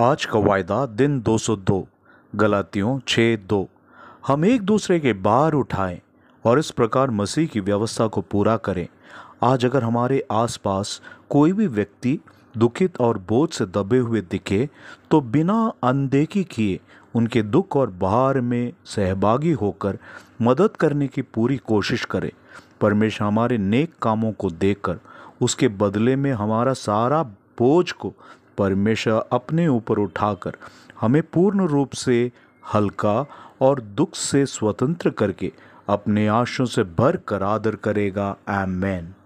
आज का वायदा दिन 202 गलातियों छः दो हम एक दूसरे के बार उठाएं और इस प्रकार मसीह की व्यवस्था को पूरा करें आज अगर हमारे आसपास कोई भी व्यक्ति दुखित और बोझ से दबे हुए दिखे तो बिना अनदेखी किए उनके दुख और भार में सहभागी होकर मदद करने की पूरी कोशिश करें परमेश्वर हमारे नेक कामों को देकर उसके बदले में हमारा सारा बोझ को परमेश्वर अपने ऊपर उठाकर हमें पूर्ण रूप से हल्का और दुख से स्वतंत्र करके अपने आशों से भर कर आदर करेगा एम मैन